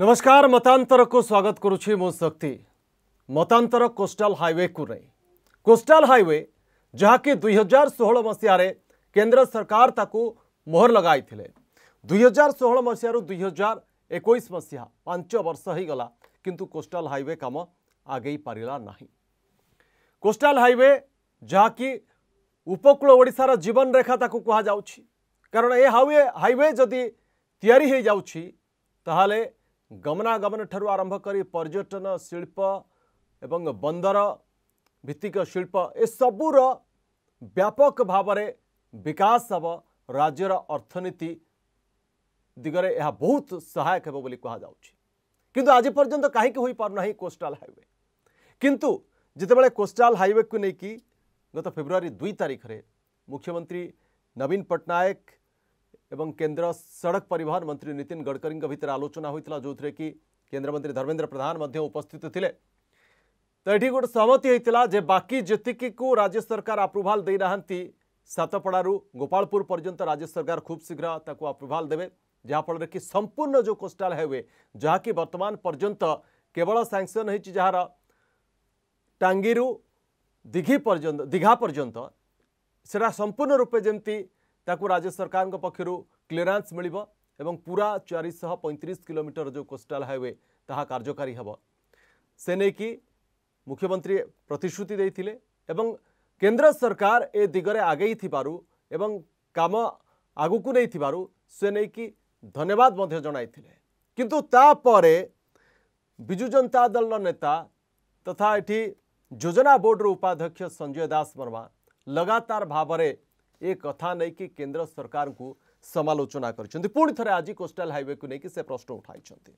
नमस्कार मतांतर को स्वागत करुच्छे शक्ति मतांतर कोस्टाल हाइवे को नहीं कोस्टल हाइवे जहाँकि हजार षोह मसीह केन्द्र सरकार ताको मोहर लगे हजार षोह मसीह हजार एक मसीह पांच वर्ष ही गला किंतु कोस्टल हाइवे कम आगे पारा ना कोस्टल हाइवे जहाँकि उपकूल ओडार जीवनरेखा ताको कहु कारण ये हाइवे जदि या गमनागमनठु आरंभ कर पर्यटन शिल्प एवं बंदर भित्तिक शिल्प एसबूर व्यापक भाव विकास हम राज्यर अर्थनीति दिगरे यह बहुत सहायक है बोली आज पर्यटन कहीं कोस्टाल हाइवे किंतु जितेबाला कोस्टाल हाइवे को लेकिन गत फेब्रुआरी दुई तारिखर मुख्यमंत्री नवीन पट्टनायक एवं केंद्र सड़क परिवहन मंत्री नितिन गडकरी भितर आलोचना होता जो थे कि केन्द्रमंत्री धर्मेन्द्र प्रधान उपस्थित थे तो ये गोटे सहमति होता जे बाकी जी को राज्य सरकार आप्रुभाल देना सतपड़ गोपापुर पर्यंत राज्य सरकार खूब शीघ्र आप्रुभाल देवे जहाँफल कि संपूर्ण जो कोस्टाल हाईवे जहाँकि बर्तमान पर्यंत केवल सांसन हो रहा टांगी दीघी पर्यंत दीघा पर्यंत से संपूर्ण রূপে जमी ତାକୁ ରାଜ୍ୟ ସରକାରଙ୍କ ପକ୍ଷରୁ କ୍ଲିୟରାନ୍ସ ମିଳିବ ଏବଂ ପୁରା ଚାରିଶହ ପଇଁତିରିଶ କିଲୋମିଟର ଯେଉଁ କୋଷ୍ଟାଲ ହାଇୱେ ତାହା କାର୍ଯ୍ୟକାରୀ ହେବ ସେ ନେଇକି ମୁଖ୍ୟମନ୍ତ୍ରୀ ପ୍ରତିଶ୍ରୁତି ଦେଇଥିଲେ ଏବଂ କେନ୍ଦ୍ର ସରକାର ଏ ଦିଗରେ ଆଗେଇଥିବାରୁ ଏବଂ କାମ ଆଗକୁ ନେଇଥିବାରୁ ସେ ନେଇକି ଧନ୍ୟବାଦ ମଧ୍ୟ ଜଣାଇଥିଲେ କିନ୍ତୁ ତାପରେ ବିଜୁ ଜନତା ଦଳର ନେତା ତଥା ଏଠି ଯୋଜନା ବୋର୍ଡ଼ର ଉପାଧ୍ୟକ୍ଷ ସଞ୍ଜୟ ଦାସ ବର୍ମା ଲଗାତାର ଭାବରେ ଏ କଥା ନେଇକି କେନ୍ଦ୍ର ସରକାରଙ୍କୁ ସମାଲୋଚନା କରିଛନ୍ତି ପୁଣି ଥରେ ଆଜି କୋଷ୍ଟାଲ ହାଇୱେକୁ ନେଇକି ସେ ପ୍ରଶ୍ନ ଉଠାଇଛନ୍ତି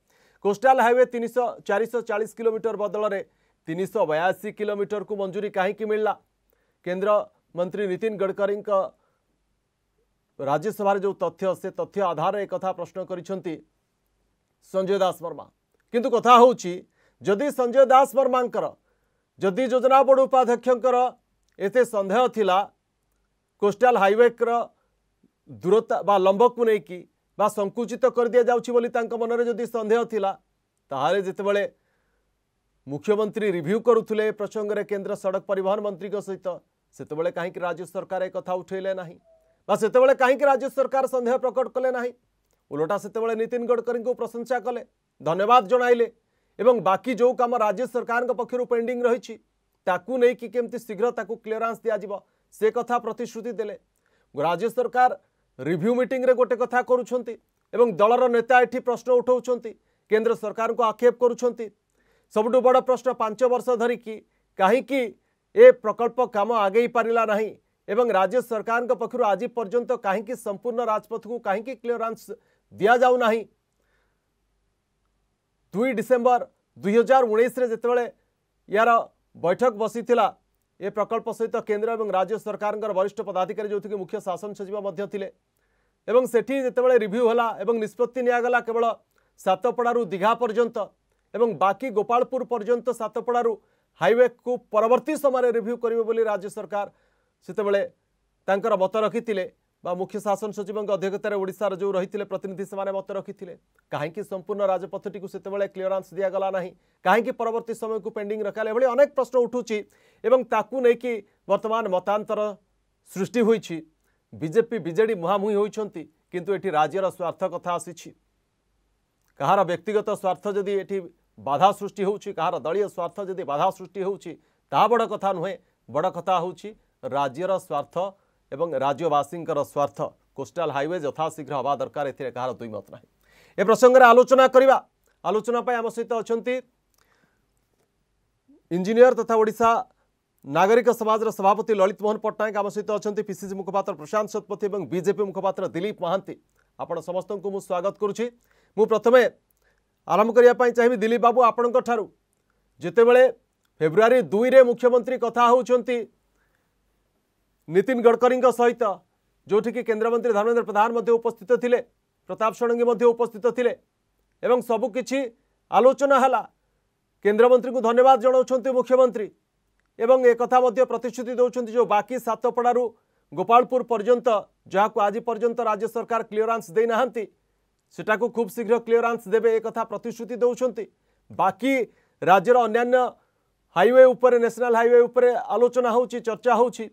କୋଷ୍ଟାଲ ହାଇୱେ ତିନିଶହ ଚାରିଶହ ଚାଳିଶ କିଲୋମିଟର ବଦଳରେ ତିନିଶହ ବୟାଅଶୀ କିଲୋମିଟରକୁ ମଞ୍ଜୁରୀ କାହିଁକି ମିଳିଲା କେନ୍ଦ୍ର ମନ୍ତ୍ରୀ ନିତିନ ଗଡ଼କରୀଙ୍କ ରାଜ୍ୟସଭାରେ ଯେଉଁ ତଥ୍ୟ ସେ ତଥ୍ୟ ଆଧାରରେ କଥା ପ୍ରଶ୍ନ କରିଛନ୍ତି ସଞ୍ଜୟ ଦାସ ବର୍ମା କିନ୍ତୁ କଥା ହେଉଛି ଯଦି ସଞ୍ଜୟ ଦାସ ବର୍ମାଙ୍କର ଯଦି ଯୋଜନା ବୋର୍ଡ଼ ଉପାଧ୍ୟକ୍ଷଙ୍କର ଏତେ ସନ୍ଦେହ ଥିଲା କୋଷ୍ଟାଲ ହାଇୱେର ଦୂରତା ବା ଲମ୍ବକୁ ନେଇକି ବା ସଙ୍କୁଚିତ କରିଦିଆଯାଉଛି ବୋଲି ତାଙ୍କ ମନରେ ଯଦି ସନ୍ଦେହ ଥିଲା ତାହେଲେ ଯେତେବେଳେ ମୁଖ୍ୟମନ୍ତ୍ରୀ ରିଭ୍ୟୁ କରୁଥିଲେ ଏ ପ୍ରସଙ୍ଗରେ କେନ୍ଦ୍ର ସଡ଼କ ପରିବହନ ମନ୍ତ୍ରୀଙ୍କ ସହିତ ସେତେବେଳେ କାହିଁକି ରାଜ୍ୟ ସରକାର ଏ କଥା ଉଠାଇଲେ ନାହିଁ ବା ସେତେବେଳେ କାହିଁକି ରାଜ୍ୟ ସରକାର ସନ୍ଦେହ ପ୍ରକଟ କଲେ ନାହିଁ ଓଲଟା ସେତେବେଳେ ନୀତିନ ଗଡ଼କରୀଙ୍କୁ ପ୍ରଶଂସା କଲେ ଧନ୍ୟବାଦ ଜଣାଇଲେ ଏବଂ ବାକି ଯେଉଁ କାମ ରାଜ୍ୟ ସରକାରଙ୍କ ପକ୍ଷରୁ ପେଣ୍ଡିଂ ରହିଛି ତାକୁ ନେଇକି କେମିତି ଶୀଘ୍ର ତାକୁ କ୍ଲିୟରାନ୍ସ ଦିଆଯିବ से कथा प्रतिश्रुति दे राज्य सरकार रिव्यू मीटिंग रे गोटे कथा कर दलर नेता ये प्रश्न उठाऊँ केन्द्र सरकार को आक्षेप कर सबुठ बड़ प्रश्न पांच वर्ष धरिकी कहीं ए प्रकल्प कम आगे पारा ना एवं राज्य सरकार पक्षर आज पर्यंत कहीं संपूर्ण राजपथ को कहीं क्लीयरांस दि जाऊना दुई डिसेम्बर दुई हजार उन्नीस जिते यार बैठक बसी ଏ ପ୍ରକଳ୍ପ ସହିତ କେନ୍ଦ୍ର ଏବଂ ରାଜ୍ୟ ସରକାରଙ୍କର ବରିଷ୍ଠ ପଦାଧିକାରୀ ଯେଉଁଥିକି ମୁଖ୍ୟ ଶାସନ ସଚିବ ମଧ୍ୟ ଥିଲେ ଏବଂ ସେଠି ଯେତେବେଳେ ରିଭ୍ୟୁ ହେଲା ଏବଂ ନିଷ୍ପତ୍ତି ନିଆଗଲା କେବଳ ସାତପଡ଼ାରୁ ଦୀଘା ପର୍ଯ୍ୟନ୍ତ ଏବଂ ବାକି ଗୋପାଳପୁର ପର୍ଯ୍ୟନ୍ତ ସାତପଡ଼ାରୁ ହାଇୱେକୁ ପରବର୍ତ୍ତୀ ସମୟରେ ରିଭ୍ୟୁ କରିବେ ବୋଲି ରାଜ୍ୟ ସରକାର ସେତେବେଳେ ତାଙ୍କର ମତ ରଖିଥିଲେ ବା ମୁଖ୍ୟ ଶାସନ ସଚିବଙ୍କ ଅଧ୍ୟକ୍ଷତାରେ ଓଡ଼ିଶାର ଯେଉଁ ରହିଥିଲେ ପ୍ରତିନିଧି ସେମାନେ ମତ ରଖିଥିଲେ କାହିଁକି ସମ୍ପୂର୍ଣ୍ଣ ରାଜପଥଟିକୁ ସେତେବେଳେ କ୍ଲିୟରାନ୍ସ ଦିଆଗଲା ନାହିଁ କାହିଁକି ପରବର୍ତ୍ତୀ ସମୟକୁ ପେଣ୍ଡିଂ ରଖାଗଲା ଏଭଳି ଅନେକ ପ୍ରଶ୍ନ ଉଠୁଛି ଏବଂ ତାକୁ ନେଇକି ବର୍ତ୍ତମାନ ମତାନ୍ତର ସୃଷ୍ଟି ହୋଇଛି ବିଜେପି ବିଜେଡ଼ି ମୁହାଁମୁହିଁ ହୋଇଛନ୍ତି କିନ୍ତୁ ଏଠି ରାଜ୍ୟର ସ୍ୱାର୍ଥ କଥା ଆସିଛି କାହାର ବ୍ୟକ୍ତିଗତ ସ୍ୱାର୍ଥ ଯଦି ଏଠି ବାଧା ସୃଷ୍ଟି ହେଉଛି କାହାର ଦଳୀୟ ସ୍ୱାର୍ଥ ଯଦି ବାଧା ସୃଷ୍ଟି ହେଉଛି ତାହା ବଡ଼ କଥା ନୁହେଁ ବଡ଼ କଥା ହେଉଛି ରାଜ୍ୟର ସ୍ୱାର୍ଥ ଏବଂ ରାଜ୍ୟବାସୀଙ୍କର ସ୍ୱାର୍ଥ କୋଷ୍ଟାଲ ହାଇୱେ ଯଥାଶୀଘ୍ର ହେବା ଦରକାର ଏଥିରେ କାହାର ଦୁଇମତ ନାହିଁ ଏ ପ୍ରସଙ୍ଗରେ ଆଲୋଚନା କରିବା ଆଲୋଚନା ପାଇଁ ଆମ ସହିତ ଅଛନ୍ତି ଇଞ୍ଜିନିୟର ତଥା ଓଡ଼ିଶା ନାଗରିକ ସମାଜର ସଭାପତି ଲଳିତ ମୋହନ ପଟ୍ଟନାୟକ ଆମ ସହିତ ଅଛନ୍ତି ପିସିସି ମୁଖପାତ୍ର ପ୍ରଶାନ୍ତ ଶତପଥୀ ଏବଂ ବିଜେପି ମୁଖପାତ୍ର ଦିଲ୍ଲୀପ ମହାନ୍ତି ଆପଣ ସମସ୍ତଙ୍କୁ ମୁଁ ସ୍ୱାଗତ କରୁଛି ମୁଁ ପ୍ରଥମେ ଆରମ୍ଭ କରିବା ପାଇଁ ଚାହିଁବି ଦିଲ୍ଲୀପ ବାବୁ ଆପଣଙ୍କ ଠାରୁ ଯେତେବେଳେ ଫେବୃଆରୀ ଦୁଇରେ ମୁଖ୍ୟମନ୍ତ୍ରୀ କଥା ହେଉଛନ୍ତି ନିତିନ ଗଡ଼କରୀଙ୍କ ସହିତ ଯେଉଁଠିକି କେନ୍ଦ୍ରମନ୍ତ୍ରୀ ଧର୍ମେନ୍ଦ୍ର ପ୍ରଧାନ ମଧ୍ୟ ଉପସ୍ଥିତ ଥିଲେ ପ୍ରତାପ ଷଡ଼ଙ୍ଗୀ ମଧ୍ୟ ଉପସ୍ଥିତ ଥିଲେ ଏବଂ ସବୁକିଛି ଆଲୋଚନା ହେଲା କେନ୍ଦ୍ରମନ୍ତ୍ରୀଙ୍କୁ ଧନ୍ୟବାଦ ଜଣାଉଛନ୍ତି ମୁଖ୍ୟମନ୍ତ୍ରୀ ଏବଂ ଏକଥା ମଧ୍ୟ ପ୍ରତିଶ୍ରୁତି ଦେଉଛନ୍ତି ଯେଉଁ ବାକି ସାତପଡ଼ାରୁ ଗୋପାଳପୁର ପର୍ଯ୍ୟନ୍ତ ଯାହାକୁ ଆଜି ପର୍ଯ୍ୟନ୍ତ ରାଜ୍ୟ ସରକାର କ୍ଲିୟରାନ୍ସ ଦେଇନାହାନ୍ତି ସେଟାକୁ ଖୁବ୍ ଶୀଘ୍ର କ୍ଲିୟରାନ୍ସ ଦେବେ ଏକଥା ପ୍ରତିଶ୍ରୁତି ଦେଉଛନ୍ତି ବାକି ରାଜ୍ୟର ଅନ୍ୟାନ୍ୟ ହାଇୱେ ଉପରେ ନ୍ୟାସନାଲ୍ ହାଇୱେ ଉପରେ ଆଲୋଚନା ହେଉଛି ଚର୍ଚ୍ଚା ହେଉଛି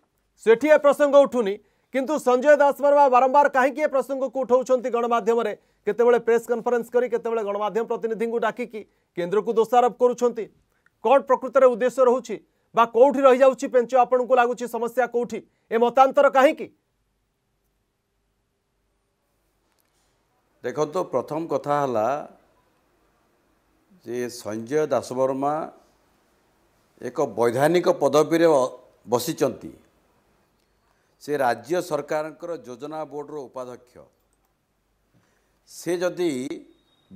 সেটি এ প্রসঙ্গ উঠুনি কিন্তু সঞ্জয় দাসবর্মা বারম্বার কাহিকি এ প্রসঙ্গকে উঠাউছেন গণমাধ্যমে কেতবে প্রেস কনফরেন্স করে কেতবে গণমাধ্যম প্রতিনিধি ডাকিকি কেন্দ্রক দোষারোপ করছেন কোণ প্রকৃতরে উদ্দেশ্য রয়েছে বা কোটি রয়ে যাচ্ছে পেঞ্চ আপনার লাগুচি সমস্যা কোটি এ মতান্তর কাহিকি ଦେଖନ୍ତୁ ପ୍ରଥମ କଥା ହେଲା ଯେ ସଞ୍ଜୟ ଦାସବର୍ମା ଏକ ବୈଧାନିକ ପଦବୀରେ ବସିଛନ୍ତି ସେ ରାଜ୍ୟ ସରକାରଙ୍କର ଯୋଜନା ବୋର୍ଡ଼ର ଉପାଧ୍ୟକ୍ଷ ସେ ଯଦି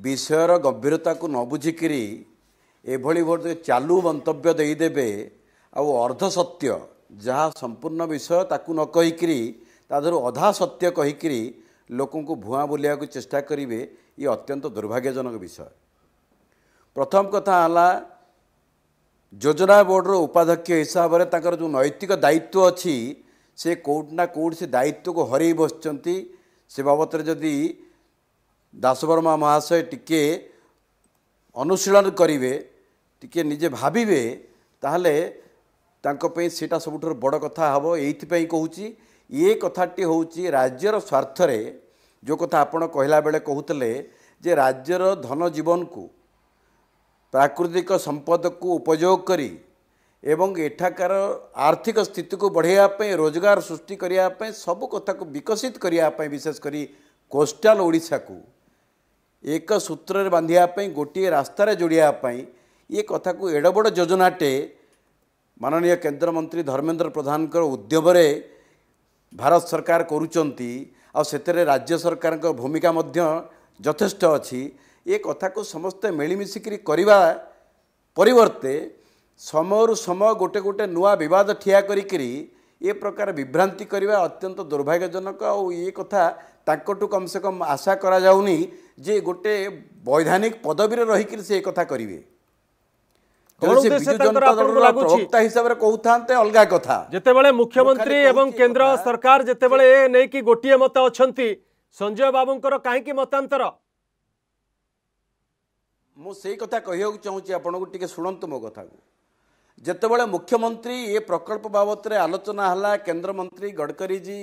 ବିଷୟର ଗମ୍ଭୀରତାକୁ ନ ବୁଝିକିରି ଏଭଳି ଭଳି ଚାଲୁ ମନ୍ତବ୍ୟ ଦେଇଦେବେ ଆଉ ସତ୍ୟ ଯାହା ସମ୍ପୂର୍ଣ୍ଣ ବିଷୟ ତାକୁ ନ କହିକିରି ତା ଦେହରୁ ଅଧା ସତ୍ୟ କହିକିରି ଲୋକଙ୍କୁ ଭୁଆଁ ବୁଲିବାକୁ ଚେଷ୍ଟା କରିବେ ଇଏ ଅତ୍ୟନ୍ତ ଦୁର୍ଭାଗ୍ୟଜନକ ବିଷୟ ପ୍ରଥମ କଥା ହେଲା ଯୋଜନା ବୋର୍ଡ଼ର ଉପାଧ୍ୟକ୍ଷ ହିସାବରେ ତାଙ୍କର ଯେଉଁ ନୈତିକ ଦାୟିତ୍ୱ ଅଛି ସେ କେଉଁଠି ନା କେଉଁଠି ସେ ଦାୟିତ୍ୱକୁ ହରାଇ ବସିଛନ୍ତି ସେ ବାବଦରେ ଯଦି ଦାସବର୍ମା ମହାଶୟ ଟିକିଏ ଅନୁଶୀଳନ କରିବେ ଟିକିଏ ନିଜେ ଭାବିବେ ତାହେଲେ ତାଙ୍କ ପାଇଁ ସେଇଟା ସବୁଠାରୁ ବଡ଼ କଥା ହେବ ଏଇଥିପାଇଁ କହୁଛି ଇଏ କଥାଟି ହେଉଛି ରାଜ୍ୟର ସ୍ୱାର୍ଥରେ ଯେଉଁ କଥା ଆପଣ କହିଲା ବେଳେ କହୁଥିଲେ ଯେ ରାଜ୍ୟର ଧନ ଜୀବନକୁ ପ୍ରାକୃତିକ ସମ୍ପଦକୁ ଉପଯୋଗ କରି ଏବଂ ଏଠାକାର ଆର୍ଥିକ ସ୍ଥିତିକୁ ବଢ଼େଇବା ପାଇଁ ରୋଜଗାର ସୃଷ୍ଟି କରିବା ପାଇଁ ସବୁ କଥାକୁ ବିକଶିତ କରିବା ପାଇଁ ବିଶେଷ କରି କୋଷ୍ଟାଲ ଓଡ଼ିଶାକୁ ଏକ ସୂତ୍ରରେ ବାନ୍ଧିବା ପାଇଁ ଗୋଟିଏ ରାସ୍ତାରେ ଯୋଡ଼ିବା ପାଇଁ ଏ କଥାକୁ ଏଡ଼ବଡ଼ ଯୋଜନାଟେ ମାନନୀୟ କେନ୍ଦ୍ରମନ୍ତ୍ରୀ ଧର୍ମେନ୍ଦ୍ର ପ୍ରଧାନଙ୍କର ଉଦ୍ୟମରେ ଭାରତ ସରକାର କରୁଛନ୍ତି ଆଉ ସେଥିରେ ରାଜ୍ୟ ସରକାରଙ୍କ ଭୂମିକା ମଧ୍ୟ ଯଥେଷ୍ଟ ଅଛି ଏ କଥାକୁ ସମସ୍ତେ ମିଳିମିଶିକିରି କରିବା ପରିବର୍ତ୍ତେ ସମୟରୁ ସମୟ ଗୋଟେ ଗୋଟେ ନୂଆ ବିବାଦ ଠିଆ କରିକିରି ଏ ପ୍ରକାର ବିଭ୍ରାନ୍ତି କରିବା ଅତ୍ୟନ୍ତ ଦୁର୍ଭାଗ୍ୟଜନକ ଆଉ ଏ କଥା ତାଙ୍କଠୁ ସେ କମ୍ ଆଶା କରାଯାଉନି ଯେ ଗୋଟେ ବୈଧାନିକ ପଦବୀରେ ରହିକିରି ସେ କଥା କରିବେ ଅଲଗା କଥା ଯେତେବେଳେ ମୁଖ୍ୟମନ୍ତ୍ରୀ ଏବଂ କେନ୍ଦ୍ର ସରକାର ଯେତେବେଳେ ଏ ନେଇକି ଗୋଟିଏ ମତ ଅଛନ୍ତି ସଞ୍ଜୟ ବାବୁଙ୍କର କାହିଁକି ମତାନ୍ତର ମୁଁ ସେଇ କଥା କହିବାକୁ ଚାହୁଁଛି ଆପଣଙ୍କୁ ଟିକେ ଶୁଣନ୍ତୁ ମୋ କଥାକୁ ଯେତେବେଳେ ମୁଖ୍ୟମନ୍ତ୍ରୀ ଏ ପ୍ରକଳ୍ପ ବାବଦରେ ଆଲୋଚନା ହେଲା କେନ୍ଦ୍ରମନ୍ତ୍ରୀ ଗଡ଼କରୀଜୀ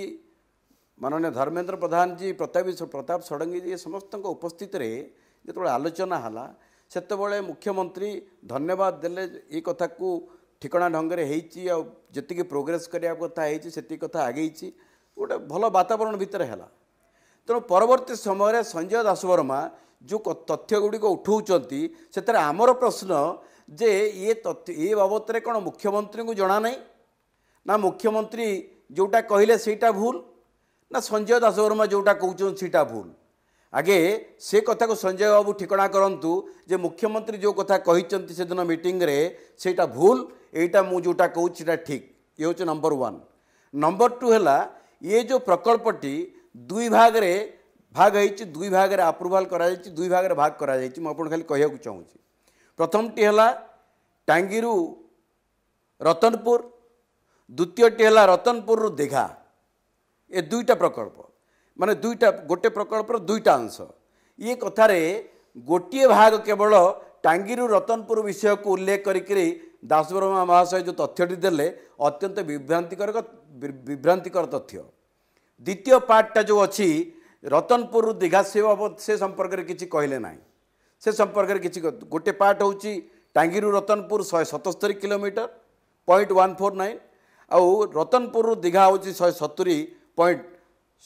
ମାନନୀୟ ଧର୍ମେନ୍ଦ୍ର ପ୍ରଧାନଜୀ ପ୍ରତାପୀ ପ୍ରତାପ ଷଡ଼ଙ୍ଗୀଜୀ ଏ ସମସ୍ତଙ୍କ ଉପସ୍ଥିତିରେ ଯେତେବେଳେ ଆଲୋଚନା ହେଲା ସେତେବେଳେ ମୁଖ୍ୟମନ୍ତ୍ରୀ ଧନ୍ୟବାଦ ଦେଲେ ଏ କଥାକୁ ଠିକଣା ଢଙ୍ଗରେ ହେଇଛି ଆଉ ଯେତିକି ପ୍ରୋଗ୍ରେସ୍ କରିବା କଥା ହେଇଛି ସେତିକି କଥା ଆଗେଇଛି ଗୋଟେ ଭଲ ବାତାବରଣ ଭିତରେ ହେଲା ତେଣୁ ପରବର୍ତ୍ତୀ ସମୟରେ ସଞ୍ଜୟ ଦାସବର୍ମା ଯେଉଁ ତଥ୍ୟଗୁଡ଼ିକ ଉଠାଉଛନ୍ତି ସେଥିରେ ଆମର ପ୍ରଶ୍ନ ଯେ ଇଏ ତଥ୍ୟ ଏ ବାବଦରେ କ'ଣ ମୁଖ୍ୟମନ୍ତ୍ରୀଙ୍କୁ ଜଣାନାହିଁ ନା ମୁଖ୍ୟମନ୍ତ୍ରୀ ଯେଉଁଟା କହିଲେ ସେଇଟା ଭୁଲ ନା ସଞ୍ଜୟ ଦାସବର୍ମା ଯେଉଁଟା କହୁଛନ୍ତି ସେଇଟା ଭୁଲ ଆଗେ ସେ କଥାକୁ ସଞ୍ଜୟ ବାବୁ ଠିକଣା କରନ୍ତୁ ଯେ ମୁଖ୍ୟମନ୍ତ୍ରୀ ଯେଉଁ କଥା କହିଛନ୍ତି ସେଦିନ ମିଟିଂରେ ସେଇଟା ଭୁଲ ଏଇଟା ମୁଁ ଯେଉଁଟା କହୁଛି ସେଇଟା ଠିକ୍ ଇଏ ହେଉଛି ନମ୍ବର ୱାନ୍ ନମ୍ବର ଟୁ ହେଲା ଇଏ ଯେଉଁ ପ୍ରକଳ୍ପଟି ଦୁଇ ଭାଗରେ ଭାଗ ହେଇଛି ଦୁଇ ଭାଗରେ ଆପ୍ରୁଭାଲ୍ କରାଯାଇଛି ଦୁଇ ଭାଗରେ ଭାଗ କରାଯାଇଛି ମୁଁ ଆପଣଙ୍କୁ ଖାଲି କହିବାକୁ ଚାହୁଁଛି ପ୍ରଥମଟି ହେଲା ଟାଙ୍ଗିରୁ ରତନପୁର ଦ୍ୱିତୀୟଟି ହେଲା ରତନପୁରରୁ ଦୀଘା ଏ ଦୁଇଟା ପ୍ରକଳ୍ପ ମାନେ ଦୁଇଟା ଗୋଟେ ପ୍ରକଳ୍ପର ଦୁଇଟା ଅଂଶ ଇଏ କଥାରେ ଗୋଟିଏ ଭାଗ କେବଳ ଟାଙ୍ଗିରୁ ରତନପୁର ବିଷୟକୁ ଉଲ୍ଲେଖ କରିକିରି ଦାସବ୍ରହ୍ମା ମହାଶୟ ଯେଉଁ ତଥ୍ୟଟି ଦେଲେ ଅତ୍ୟନ୍ତ ବିଭ୍ରାନ୍ତିକର ବିଭ୍ରାନ୍ତିକର ତଥ୍ୟ ଦ୍ୱିତୀୟ ପାର୍ଟଟା ଯେଉଁ ଅଛି ରତନପୁରରୁ ଦୀଘା ସେ ବାବଦ ସେ ସମ୍ପର୍କରେ କିଛି କହିଲେ ନାହିଁ ସେ ସମ୍ପର୍କରେ କିଛି ଗୋଟେ ପାର୍ଟ ହେଉଛି ଟାଙ୍ଗୀରୁ ରତନପୁର ଶହେ ସତସ୍ତରୀ kilometre point one four nine ଆଉ ରତନପୁରରୁ ଦୀଘା ହେଉଛି ଶହେ ସତୁରି ପଏଣ୍ଟ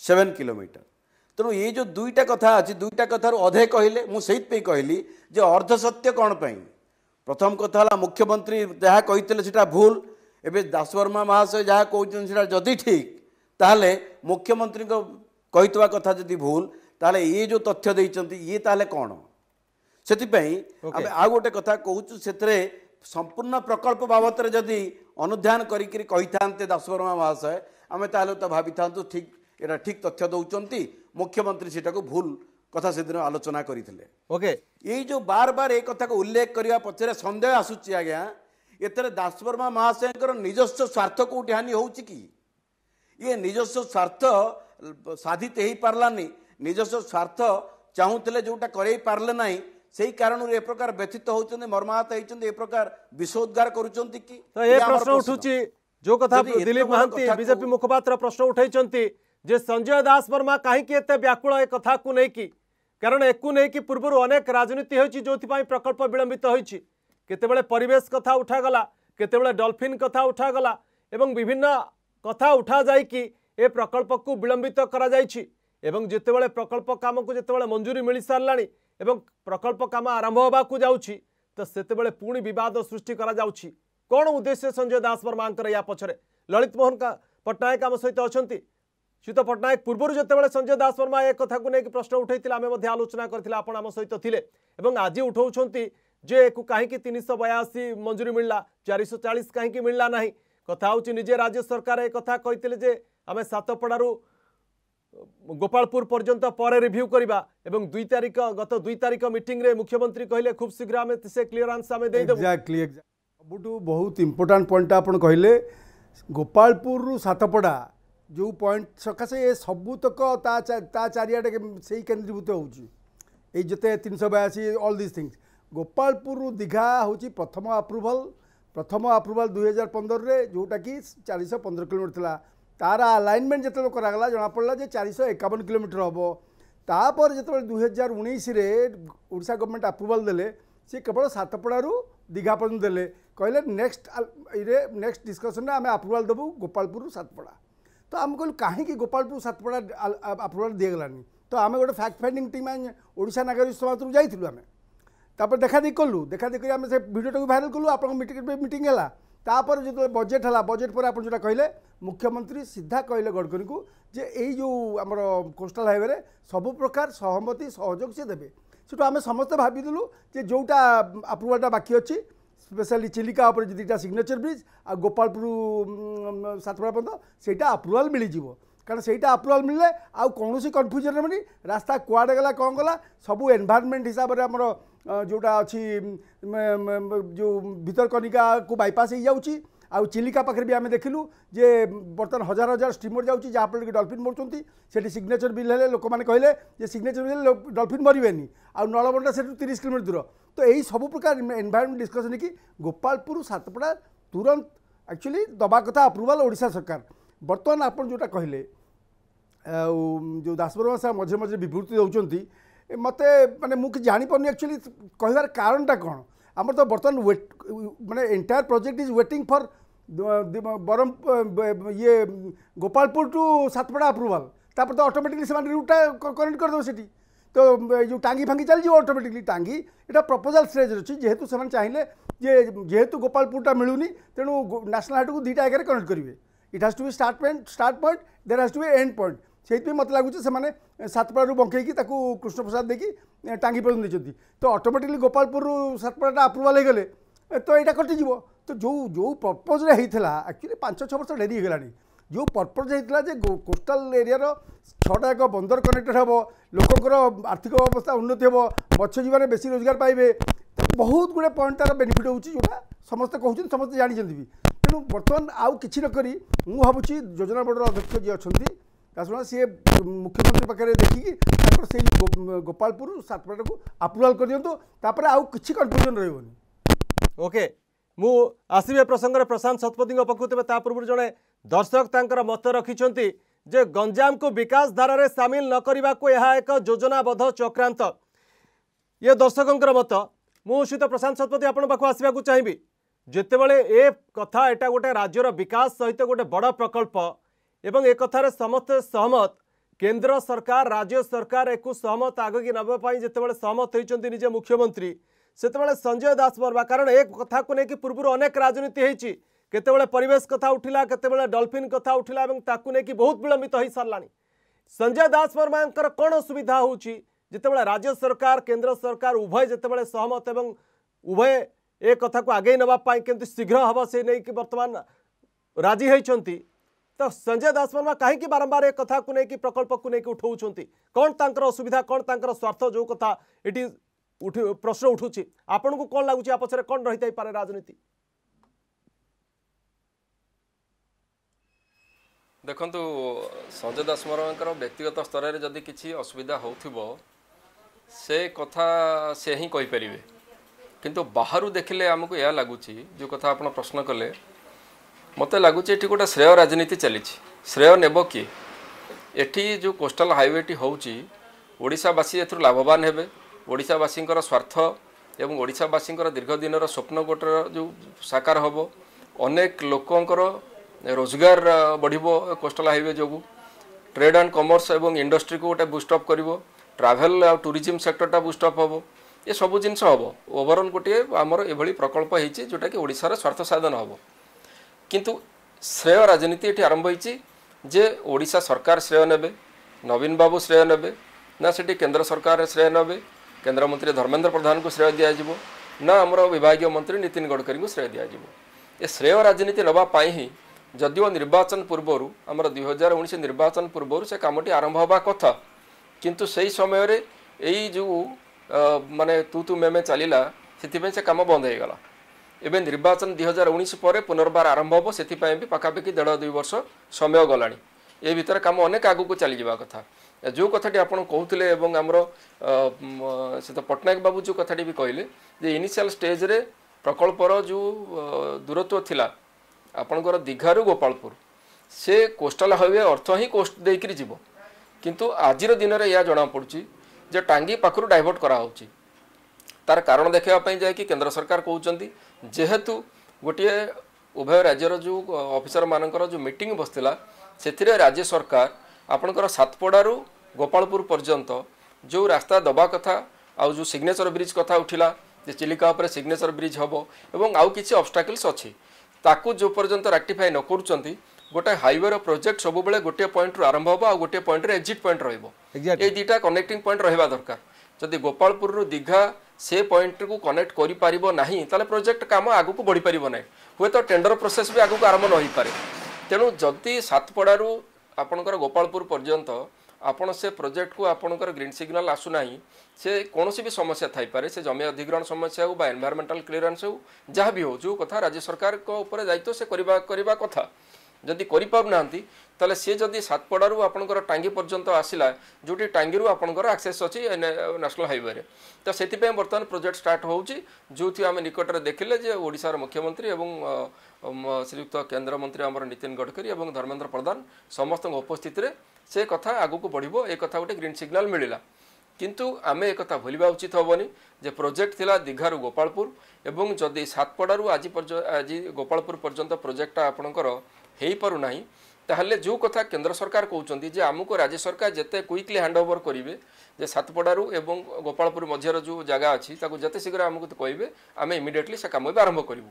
ସେଭେନ୍ କିଲୋମିଟର ତେଣୁ ଏଇ ଯେଉଁ ଦୁଇଟା କଥା ଅଛି ଦୁଇଟା କଥାରୁ ଅଧେ କହିଲେ ମୁଁ ସେଇଥିପାଇଁ କହିଲି ଯେ ଅର୍ଦ୍ଧସତ୍ୟ କ'ଣ ପାଇଁ ପ୍ରଥମ କଥା ହେଲା ମୁଖ୍ୟମନ୍ତ୍ରୀ ଯାହା କହିଥିଲେ ସେଇଟା ଭୁଲ ଏବେ ଦାସବର୍ମା ମହାଶୟ ଯାହା କହୁଛନ୍ତି ସେଇଟା ଯଦି ଠିକ୍ ତାହେଲେ ମୁଖ୍ୟମନ୍ତ୍ରୀଙ୍କ କହିଥିବା କଥା ଯଦି ଭୁଲ ତାହେଲେ ଇଏ ଯେଉଁ ତଥ୍ୟ ଦେଇଛନ୍ତି ଇଏ ତାହେଲେ କ'ଣ ସେଥିପାଇଁ ଆମେ ଆଉ ଗୋଟେ କଥା କହୁଛୁ ସେଥିରେ ସମ୍ପୂର୍ଣ୍ଣ ପ୍ରକଳ୍ପ ବାବଦରେ ଯଦି ଅନୁଧ୍ୟାନ କରିକିରି କହିଥାନ୍ତେ ଦାସବର୍ମା ମହାଶୟ ଆମେ ତାହେଲେ ତ ଭାବିଥାନ୍ତୁ ଠିକ୍ ଏଇଟା ଠିକ୍ ତଥ୍ୟ ଦେଉଛନ୍ତି ମୁଖ୍ୟମନ୍ତ୍ରୀ ସେଇଟାକୁ ଭୁଲ କଥା ସେଦିନ ଆଲୋଚନା କରିଥିଲେ ଓକେ ଏଇ ଯେଉଁ ବାର ବାର ଏ କଥାକୁ ଉଲ୍ଲେଖ କରିବା ପଛରେ ସନ୍ଦେହ ଆସୁଛି ଆଜ୍ଞା ଏଥିରେ ଦାସବର୍ମା ମହାଶୟଙ୍କର ନିଜସ୍ୱ ସ୍ୱାର୍ଥ କେଉଁଠି ହାନି ହେଉଛି କି ଇଏ ନିଜସ୍ୱ ସ୍ୱାର୍ଥ ସାଧିତ ହେଇପାରିଲାନି ନିଜସ୍ୱ ସ୍ୱାର୍ଥ ଚାହୁଁଥିଲେ ଯେଉଁଟା କରେଇ ପାରିଲେ ନାହିଁ সেই কারণর এ প্রকার ব্যথিত হচ্ছেন মর্মাহত হচ্ছেন এ প্রকার বিষোদ্গার করছেন কি এ প্রশ্ন উঠুছি যে কথা দিলীপ মহান্তি বিজেপি মুখপাত্র প্রশ্ন উঠাইছেন যে সঞ্জয় দাস বর্মা কাহিকি এত ব্যাকুল এ কথা নেই কারণ একু নেই পূর্বর অনেক রাজনীতি হয়েছে যে প্রকল্প বিলম্বিত হয়েছে কেতবে পরিবেশ কথা উঠা উঠাগলা কেতবে ডলফিন কথা উঠা গলা এবং বিভিন্ন কথা উঠা যাই কি এ প্রকল্পক বিলম্বিত করা যাইছি এবং যেতবে প্রকল্প কামক যেতবে মঞ্জুরি মিলি সারা ଏବଂ ପ୍ରକଳ୍ପ କାମ ଆରମ୍ଭ ହେବାକୁ ଯାଉଛି ତ ସେତେବେଳେ ପୁଣି ବିବାଦ ସୃଷ୍ଟି କରାଯାଉଛି କ'ଣ ଉଦ୍ଦେଶ୍ୟ ସଞ୍ଜୟ ଦାସ ବର୍ମାଙ୍କର ଏହା ପଛରେ ଲଳିତ ମୋହନ ପଟ୍ଟନାୟକ ଆମ ସହିତ ଅଛନ୍ତି ସୀତ ପଟ୍ଟନାୟକ ପୂର୍ବରୁ ଯେତେବେଳେ ସଞ୍ଜୟ ଦାସ ବର୍ମା ଏ କଥାକୁ ନେଇକି ପ୍ରଶ୍ନ ଉଠାଇଥିଲେ ଆମେ ମଧ୍ୟ ଆଲୋଚନା କରିଥିଲେ ଆପଣ ଆମ ସହିତ ଥିଲେ ଏବଂ ଆଜି ଉଠାଉଛନ୍ତି ଯେ ଏକୁ କାହିଁକି ତିନିଶହ ବୟାଅଶୀ ମଞ୍ଜୁରୀ ମିଳିଲା ଚାରିଶହ ଚାଳିଶ କାହିଁକି ମିଳିଲା ନାହିଁ କଥା ହେଉଛି ନିଜେ ରାଜ୍ୟ ସରକାର ଏ କଥା କହିଥିଲେ ଯେ ଆମେ ସାତପଡ଼ାରୁ গোপালপুর পর্যন্ত পরে রিভিউ করা এবং দুই তারিখ গত দুই তারিখ মিটিংরে মুখ্যমন্ত্রী কহিলেন খুব শীঘ্র আমি সে ক্লিয়রান্স আমি দেইদেবু এক্সাক্টলি সবুঠু বহুত ইম্পর্টাট পয়েন্টটা আপনার কহিলেন গোপালপুর সাতপড়া যে পয়েন্ট সকাশে এ সবুতক তা তা চারিআডে সেই কেন্দ্রীভূত হচ্ছে এই যেতে তিনশো বয়াশি all these things Gopalpur Digha হচ্ছে প্রথম আপ্রুভাল প্রথম আপ্রুভাল দুই হাজার পনেরে যেটা কি চারিশহ পনেরো কিলোমিটার লা तार आलाइनमेंट जो करागला जमापड़ा जे चारिश एकावन किलोमीटर हम तापर जो दुई हजार उन्नीस ओडा गवर्नमेंट आप्रुवाल दे केवल सतपड़ू दीघा पर्यटन दे कहले नेक्स्ट ये नेक्स्ट डिस्कसन आम आप्रुवाल देवु गोपापुर सतपड़ा तो आम कहल कहीं गोपापुर सातपड़ा आप्रुवाल दिगलानी तो आम गोटे फैक्ट फाइंडिंग टीम ओडा नागरिक समाज जाइलु आम तापर देखा देखी कलु देखा देखी आम से भिडियोटा भाइराल कलु आप मीटिंग मीट है ତାପରେ ଯେତେବେଳେ ବଜେଟ୍ ହେଲା ବଜେଟ୍ ପରେ ଆପଣ ଯେଉଁଟା କହିଲେ ମୁଖ୍ୟମନ୍ତ୍ରୀ ସିଧା କହିଲେ ଗଡ଼କରୀଙ୍କୁ ଯେ ଏଇ ଯେଉଁ ଆମର କୋଷ୍ଟାଲ ହାଇୱେରେ ସବୁପ୍ରକାର ସହମତି ସହଯୋଗ ସେ ଦେବେ ସେଠୁ ଆମେ ସମସ୍ତେ ଭାବିଥିଲୁ ଯେ ଯେଉଁଟା ଆପ୍ରୁଭାଲ୍ଟା ବାକି ଅଛି ସ୍ପେଶାଲି ଚିଲିକା ଉପରେ ଦୁଇଟା ସିଗ୍ନେଚର୍ ବ୍ରିଜ୍ ଆଉ ଗୋପାଳପୁର ସାତପଡ଼ା ପର୍ଯ୍ୟନ୍ତ ସେଇଟା ଆପ୍ରୁଭାଲ୍ ମିଳିଯିବ कारण से आप्रुवाल मिलने आउसी कनफ्यूजन रही रास्ता कुआडे गला कौन गला सब एनभारमेंट हिसाब से आम जोटा अच्छी जो भितरकनिका को बैपास आउ चिलिका पाखे भी आम देखू जे बर्तमान हजार हजार स्टीमर जाफल कि डलफिन से सिग्नेचर बिल है लोक मैंने कहे सिग्नेचर बिल डलफिन मरवे आउ नलबंडा से तीस किलोमीटर दूर तो यही सब प्रकार एनभारमेंट डिस्कसन कि गोपालपुर सतपड़ा तुरंत एक्चुअली दबा कथा अप्रुवाल ओडा सरकार बर्तमान आपड़ जो कहले जो ଦାସବରମା ସାର୍ ମଝିରେ ମଝିରେ ବିବୃତ୍ତି ଦେଉଛନ୍ତି ମୋତେ ମାନେ ମୁଁ କିଛି ଜାଣିପାରୁନି ଆକ୍ଚୁଆଲି କହିବାର କାରଣଟା କ'ଣ ଆମର ତ ବର୍ତ୍ତମାନ ୱେଟ୍ ମାନେ entire project is waiting for ବରମ ଇଏ ଗୋପାଳପୁର ଟୁ ସାତପଡ଼ା ଆପ୍ରୁଭାଲ୍ ତାପରେ ତ ଅଟୋମେଟିକଲି ସେମାନେ ରୁଟ୍ଟା କନେକ୍ଟ କରିଦେବେ ସେଠି ତ ଯେଉଁ ଟାଙ୍ଗି ଫାଙ୍ଗି ଚାଲିଯିବ ଅଟୋମେଟିକଲି ଟାଙ୍ଗି ଏଇଟା ପ୍ରପୋଜାଲ୍ ଷ୍ଟେଜ୍ରେ ଅଛି ଯେହେତୁ ସେମାନେ ଚାହିଁଲେ ଯେ ଯେହେତୁ ଗୋପାଳପୁରଟା ମିଳୁନି ତେଣୁ ନ୍ୟାସନାଲ୍ ହାଇଟକୁ ଦୁଇଟା ଏଗାରେ କନେକ୍ଟ କରିବେ it has to be start point start point there has to B end point ସେଇଥିପାଇଁ ମୋତେ ଲାଗୁଛି ସେମାନେ ସାତପଡ଼ାରୁ ବଙ୍କେଇକି ତାକୁ କୃଷ୍ଣପ୍ରସାଦ ଦେଇକି ଟାଙ୍ଗି ପର୍ଯ୍ୟନ୍ତ ଦେଇଛନ୍ତି ତ ଅଟୋମେଟିକଲି ଗୋପାଳପୁରରୁ ସାତପଡ଼ାଟା ଆପ୍ରୁଭାଲ୍ ହେଇଗଲେ ତ ଏଇଟା କଟିଯିବ ତ ଯେଉଁ ଯେଉଁ ପର୍ପୋଜ୍ରେ ହେଇଥିଲା ଆକ୍ଚୁଆଲି ପାଞ୍ଚ ଛଅ ବର୍ଷ ଡେରି ହେଇଗଲାଣି ଯେଉଁ ପର୍ପୋଜ୍ ହେଇଥିଲା ଯେ କୋଷ୍ଟାଲ ଏରିଆର ଛଅଟା ଏକ ବନ୍ଦର କନେକ୍ଟେଡ଼ ହେବ ଲୋକଙ୍କର ଆର୍ଥିକ ଅବସ୍ଥା ଉନ୍ନତି ହେବ ମତ୍ସ୍ୟଜୀବୀମାନେ ବେଶୀ ରୋଜଗାର ପାଇବେ ବହୁତ ଗୁଡ଼ିଏ ପଏଣ୍ଟ ତା'ର ବେନିଫିଟ୍ ହେଉଛି ଯେଉଁଟା ସମସ୍ତେ କହୁଛନ୍ତି ସମସ୍ତେ ଜାଣିଛନ୍ତି ବି तेणु बर्तमान आउ किसी नक भावी योजना बोर्ड अध्यक्ष जी अच्छा ताछा सी मुख्यमंत्री पाखे देखिए गोपालपुर सतपड़ा को आप्रुवाल कर तापर आउ किसी कनफ्यूजन रही ओके मुसबे प्रसंगे प्रशांत शतपथी पक्ष तेज तापूर्व जड़े दर्शक मत रखिंट जे गंजाम को विकास धारा सामिल नक एक योजनाबद्ध चक्रांत ये दर्शकों मत मुशांत शतपथी आपको आसवाक चाहिए ଯେତେବେଳେ ଏ କଥା ଏଇଟା ଗୋଟେ ରାଜ୍ୟର ବିକାଶ ସହିତ ଗୋଟେ ବଡ଼ ପ୍ରକଳ୍ପ ଏବଂ ଏ କଥାରେ ସମସ୍ତେ ସହମତ କେନ୍ଦ୍ର ସରକାର ରାଜ୍ୟ ସରକାର ଏକୁ ସହମତ ଆଗକି ନେବା ପାଇଁ ଯେତେବେଳେ ସହମତ ହୋଇଛନ୍ତି ନିଜ ମୁଖ୍ୟମନ୍ତ୍ରୀ ସେତେବେଳେ ସଞ୍ଜୟ ଦାସ ବର୍ମା କାରଣ ଏ କଥାକୁ ନେଇକି ପୂର୍ବରୁ ଅନେକ ରାଜନୀତି ହୋଇଛି କେତେବେଳେ ପରିବେଶ କଥା ଉଠିଲା କେତେବେଳେ ଡଲଫିନ୍ କଥା ଉଠିଲା ଏବଂ ତାକୁ ନେଇକି ବହୁତ ବିଳମ୍ବିତ ହୋଇସାରିଲାଣି ସଞ୍ଜୟ ଦାସ ବର୍ମାଙ୍କର କ'ଣ ଅସୁବିଧା ହେଉଛି ଯେତେବେଳେ ରାଜ୍ୟ ସରକାର କେନ୍ଦ୍ର ସରକାର ଉଭୟ ଯେତେବେଳେ ସହମତ ଏବଂ ଉଭୟ ଏ କଥାକୁ ଆଗେଇ ନେବା ପାଇଁ କେମିତି ଶୀଘ୍ର ହେବ ସେ ନେଇକି ବର୍ତ୍ତମାନ ରାଜି ହୋଇଛନ୍ତି ତ ସଞ୍ଜୟ ଦାସ ବର୍ମା କାହିଁକି ବାରମ୍ବାର ଏ କଥାକୁ ନେଇକି ପ୍ରକଳ୍ପକୁ ନେଇକି ଉଠାଉଛନ୍ତି କ'ଣ ତାଙ୍କର ଅସୁବିଧା କ'ଣ ତାଙ୍କର ସ୍ୱାର୍ଥ ଯେଉଁ କଥା ଏଠି ଉଠି ପ୍ରଶ୍ନ ଉଠୁଛି ଆପଣଙ୍କୁ କ'ଣ ଲାଗୁଛି ଆ ପଛରେ କ'ଣ ରହିଥାଇପାରେ ରାଜନୀତି ଦେଖନ୍ତୁ ସଞ୍ଜୟ ଦାସ ବର୍ମାଙ୍କର ବ୍ୟକ୍ତିଗତ ସ୍ତରରେ ଯଦି କିଛି ଅସୁବିଧା ହେଉଥିବ ସେ କଥା ସେ ହିଁ କହିପାରିବେ କିନ୍ତୁ ବାହାରୁ ଦେଖିଲେ ଆମକୁ ଏହା ଲାଗୁଛି ଯେଉଁ କଥା ଆପଣ ପ୍ରଶ୍ନ କଲେ ମୋତେ ଲାଗୁଛି ଏଠି ଗୋଟେ ଶ୍ରେୟ ରାଜନୀତି ଚାଲିଛି ଶ୍ରେୟ ନେବ କିଏ ଏଠି ଯେଉଁ କୋଷ୍ଟାଲ ହାଇୱେଟି ହେଉଛି ଓଡ଼ିଶାବାସୀ ଏଥିରୁ ଲାଭବାନ ହେବେ ଓଡ଼ିଶାବାସୀଙ୍କର ସ୍ୱାର୍ଥ ଏବଂ ଓଡ଼ିଶାବାସୀଙ୍କର ଦୀର୍ଘ ଦିନର ସ୍ୱପ୍ନ ଗୋଟେର ଯେଉଁ ସାକାର ହେବ ଅନେକ ଲୋକଙ୍କର ରୋଜଗାର ବଢ଼ିବ କୋଷ୍ଟାଲ ହାଇୱେ ଯୋଗୁଁ ଟ୍ରେଡ୍ ଆଣ୍ଡ କମର୍ସ ଏବଂ ଇଣ୍ଡଷ୍ଟ୍ରିକୁ ଗୋଟେ ବୁଷ୍ଟଅପ୍ କରିବ ଟ୍ରାଭେଲ୍ ଆଉ ଟୁରିଜିମ୍ ସେକ୍ଟରଟା ବୁଷ୍ଟଅପ୍ ହେବ ଏ ସବୁ ଜିନିଷ ହେବ ଓଭରଅଲ୍ ଗୋଟିଏ ଆମର ଏଭଳି ପ୍ରକଳ୍ପ ହେଇଛି ଯେଉଁଟାକି ଓଡ଼ିଶାର ସ୍ୱାର୍ଥ ସାଧନ ହେବ କିନ୍ତୁ ଶ୍ରେୟ ରାଜନୀତି ଏଠି ଆରମ୍ଭ ହେଇଛି ଯେ ଓଡ଼ିଶା ସରକାର ଶ୍ରେୟ ନେବେ ନବୀନ ବାବୁ ଶ୍ରେୟ ନେବେ ନା ସେଠି କେନ୍ଦ୍ର ସରକାର ଶ୍ରେୟ ନେବେ କେନ୍ଦ୍ରମନ୍ତ୍ରୀ ଧର୍ମେନ୍ଦ୍ର ପ୍ରଧାନଙ୍କୁ ଶ୍ରେୟ ଦିଆଯିବ ନା ଆମର ବିଭାଗୀୟ ମନ୍ତ୍ରୀ ନୀତିନ ଗଡ଼କରୀଙ୍କୁ ଶ୍ରେୟ ଦିଆଯିବ ଏ ଶ୍ରେୟ ରାଜନୀତି ନେବା ପାଇଁ ହିଁ ଯଦିଓ ନିର୍ବାଚନ ପୂର୍ବରୁ ଆମର ଦୁଇ ହଜାର ଉଣେଇଶ ନିର୍ବାଚନ ପୂର୍ବରୁ ସେ କାମଟି ଆରମ୍ଭ ହେବା କଥା କିନ୍ତୁ ସେହି ସମୟରେ ଏଇ ଯେଉଁ ମାନେ ତୁ ତୁ ମେମେ ଚାଲିଲା ସେଥିପାଇଁ ସେ କାମ ବନ୍ଦ ହୋଇଗଲା ଏବେ ନିର୍ବାଚନ ଦୁଇ ହଜାର ଉଣେଇଶ ପରେ ପୁନର୍ବାର ଆରମ୍ଭ ହେବ ସେଥିପାଇଁ ବି ପାଖାପାଖି ଦେଢ଼ ଦୁଇ ବର୍ଷ ସମୟ ଗଲାଣି ଏ ଭିତରେ କାମ ଅନେକ ଆଗକୁ ଚାଲିଯିବା କଥା ଯେଉଁ କଥାଟି ଆପଣ କହୁଥିଲେ ଏବଂ ଆମର ସେ ତ ପଟ୍ଟନାୟକ ବାବୁ ଯେଉଁ କଥାଟି ବି କହିଲେ ଯେ ଇନିସିଆଲ ଷ୍ଟେଜ୍ରେ ପ୍ରକଳ୍ପର ଯେଉଁ ଦୂରତ୍ୱ ଥିଲା ଆପଣଙ୍କର ଦୀଘାରୁ ଗୋପାଳପୁର ସେ କୋଷ୍ଟାଲ ହାଇୱେ ଅର୍ଥ ହିଁ କୋଷ୍ଟ ଦେଇକରି ଯିବ କିନ୍ତୁ ଆଜିର ଦିନରେ ଏହା ଜଣାପଡ଼ୁଛି যে ଟାଙ୍ଗୀ ପାଖରୁ ଡାଇଭର୍ଟ କରାହେଉଛି ତାର କାରଣ ଦେଖାଇବା ପାଇଁ ଯାଇକି କେନ୍ଦ୍ର ସରକାର କହୁଛନ୍ତି ଯେହେତୁ ଗୋଟିଏ ଉଭୟ ରାଜ୍ୟର ଯେଉଁ ଅଫିସରମାନଙ୍କର ଯେଉଁ ମିଟିଂ ବସିଥିଲା ସେଥିରେ ରାଜ୍ୟ ସରକାର ଆପଣଙ୍କର ସାତପଡ଼ାରୁ ଗୋପାଳପୁର ପର୍ଯ୍ୟନ୍ତ ଯେଉଁ ରାସ୍ତା ଦେବା କଥା ଆଉ ଯେଉଁ ସିଗ୍ନେଚର ବ୍ରିଜ୍ କଥା ଉଠିଲା ଯେ ଚିଲିକା ଉପରେ ସିଗ୍ନେଚର ବ୍ରିଜ୍ ହେବ ଏବଂ ଆଉ କିଛି ଅବଷ୍ଟାକଲ୍ସ ଅଛି ତାକୁ ଯେଉଁ ପର୍ଯ୍ୟନ୍ତ ରାକ୍ଟିଫାଏ ନ କରୁଛନ୍ତି গোটে হাইওয়ের প্রোজেক্ট সবুলে গোটিয়ে পয়েন্টর আরম্ভ হব আোটিয়ে পয়েন্টরে এক্সিট পয়েন্ট রহব এই দুইটা কনেক্টিং পয়েন্ট রহবা দরকার যদি গোপালপুর দীঘা সে পয়েন্টকু কনেক্ট করে পাব না তাহলে প্রোজেক্ট কাম আগুক বড়ি পাব না হুয়েত টেন্ডর প্রোসেস বি আগুক আরম্ভ নহিপারে তেণু যদি সাতপড়ার আপনার গোপালপুর পর্যন্ত ଆପଣ ସେ ପ୍ରୋଜେକ୍ଟକୁ ଆପଣଙ୍କର ଗ୍ରୀନ୍ ସିଗ୍ନାଲ ଆସୁନାହିଁ ସେ କୌଣସି ବି ସମସ୍ୟା ଥାଇପାରେ ସେ ଜମି ଅଧିଗ୍ରହଣ ସମସ୍ୟା ହେଉ ବା ଏନ୍ଭାରମେଣ୍ଟାଲ କ୍ଲିୟରାନ୍ସ ହେଉ ଯାହା ବି ହେଉ ଯେଉଁ କଥା ରାଜ୍ୟ ସରକାରଙ୍କ ଉପରେ ଦାୟିତ୍ୱ ସେ କରିବା କରିବା କଥା ଯଦି କରିପାରୁନାହାନ୍ତି ତାହେଲେ ସିଏ ଯଦି ସାତପଡ଼ାରୁ ଆପଣଙ୍କର ଟାଙ୍ଗୀ ପର୍ଯ୍ୟନ୍ତ ଆସିଲା ଯେଉଁଠି ଟାଙ୍ଗୀରୁ ଆପଣଙ୍କର ଆକ୍ସେସ୍ ଅଛି ନ୍ୟାସନାଲ୍ ହାଇୱେରେ ତ ସେଥିପାଇଁ ବର୍ତ୍ତମାନ ପ୍ରୋଜେକ୍ଟ ଷ୍ଟାର୍ଟ ହେଉଛି ଯେଉଁଥିରେ ଆମେ ନିକଟରେ ଦେଖିଲେ ଯେ ଓଡ଼ିଶାର ମୁଖ୍ୟମନ୍ତ୍ରୀ ଏବଂ ଶ୍ରୀଯୁକ୍ତ କେନ୍ଦ୍ରମନ୍ତ୍ରୀ ଆମର ନୀତିନ ଗଡ଼କରୀ ଏବଂ ଧର୍ମେନ୍ଦ୍ର ପ୍ରଧାନ ସମସ୍ତଙ୍କ ଉପସ୍ଥିତିରେ ସେ କଥା ଆଗକୁ ବଢ଼ିବ ଏ କଥା ଗୋଟେ ଗ୍ରୀନ୍ ସିଗ୍ନାଲ୍ ମିଳିଲା କିନ୍ତୁ ଆମେ ଏକଥା ଭୁଲିବା ଉଚିତ ହେବନି ଯେ ପ୍ରୋଜେକ୍ଟ ଥିଲା ଦୀଘାରୁ ଗୋପାଳପୁର ଏବଂ ଯଦି ସାତପଡ଼ାରୁ ଆଜି ପର୍ଯ୍ୟ ଆଜି ଗୋପାଳପୁର ପର୍ଯ୍ୟନ୍ତ ପ୍ରୋଜେକ୍ଟଟା ଆପଣଙ୍କର ହେଇପାରୁନାହିଁ ତାହେଲେ ଯେଉଁ କଥା କେନ୍ଦ୍ର ସରକାର କହୁଛନ୍ତି ଯେ ଆମକୁ ରାଜ୍ୟ ସରକାର ଯେତେ କ୍ୱିକ୍ଲି ହ୍ୟାଣ୍ଡ ଓଭର କରିବେ ଯେ ସାତପଡ଼ାରୁ ଏବଂ ଗୋପାଳପୁର ମଧ୍ୟରେ ଯେଉଁ ଜାଗା ଅଛି ତାକୁ ଯେତେ ଶୀଘ୍ର ଆମକୁ କହିବେ ଆମେ ଇମିଡ଼ିଏଟଲି ସେ କାମ ବି ଆରମ୍ଭ କରିବୁ